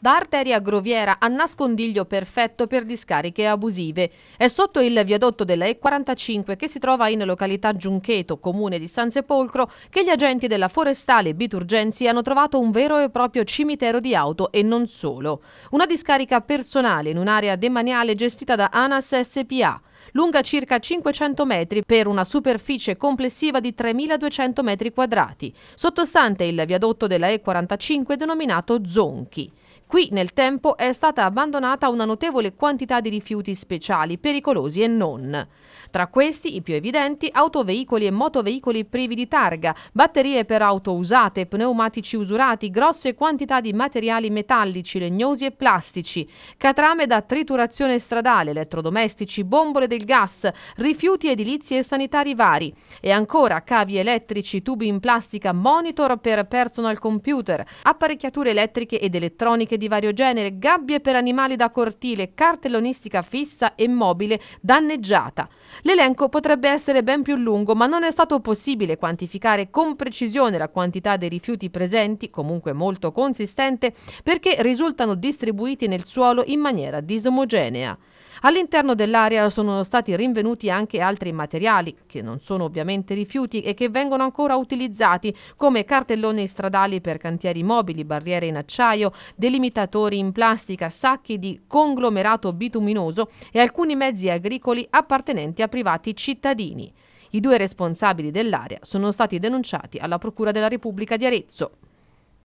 da arteria groviera a nascondiglio perfetto per discariche abusive. È sotto il viadotto della E45 che si trova in località Giuncheto, comune di San Sepolcro, che gli agenti della forestale Biturgenzi hanno trovato un vero e proprio cimitero di auto e non solo. Una discarica personale in un'area demaniale gestita da ANAS SPA lunga circa 500 metri per una superficie complessiva di 3.200 metri quadrati, sottostante il viadotto della E45 denominato Zonchi. Qui nel tempo è stata abbandonata una notevole quantità di rifiuti speciali, pericolosi e non. Tra questi i più evidenti autoveicoli e motoveicoli privi di targa, batterie per auto usate, pneumatici usurati, grosse quantità di materiali metallici, legnosi e plastici, catrame da triturazione stradale, elettrodomestici, bombole del gas, rifiuti edilizi e sanitari vari e ancora cavi elettrici, tubi in plastica, monitor per personal computer, apparecchiature elettriche ed elettroniche di vario genere, gabbie per animali da cortile, cartellonistica fissa e mobile danneggiata. L'elenco potrebbe essere ben più lungo, ma non è stato possibile quantificare con precisione la quantità dei rifiuti presenti, comunque molto consistente, perché risultano distribuiti nel suolo in maniera disomogenea. All'interno dell'area sono stati rinvenuti anche altri materiali, che non sono ovviamente rifiuti e che vengono ancora utilizzati, come cartelloni stradali per cantieri mobili, barriere in acciaio, delimitatori in plastica, sacchi di conglomerato bituminoso e alcuni mezzi agricoli appartenenti a privati cittadini. I due responsabili dell'area sono stati denunciati alla Procura della Repubblica di Arezzo.